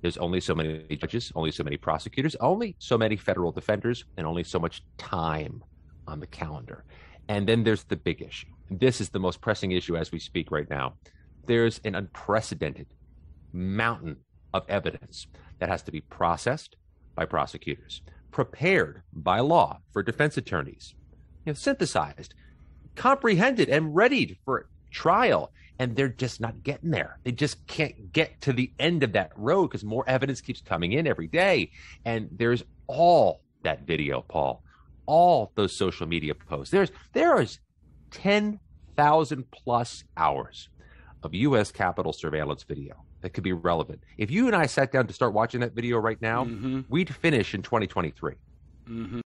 There's only so many judges, only so many prosecutors, only so many federal defenders, and only so much time on the calendar. And then there's the big issue. This is the most pressing issue as we speak right now. There's an unprecedented mountain of evidence that has to be processed by prosecutors, prepared by law for defense attorneys, you know, synthesized, comprehended, and readied for trial and they're just not getting there. They just can't get to the end of that road because more evidence keeps coming in every day. And there's all that video, Paul, all those social media posts. There's there is ten thousand plus hours of U.S. Capitol surveillance video that could be relevant. If you and I sat down to start watching that video right now, mm-hmm. we'd finish in 2023. Mm-hmm.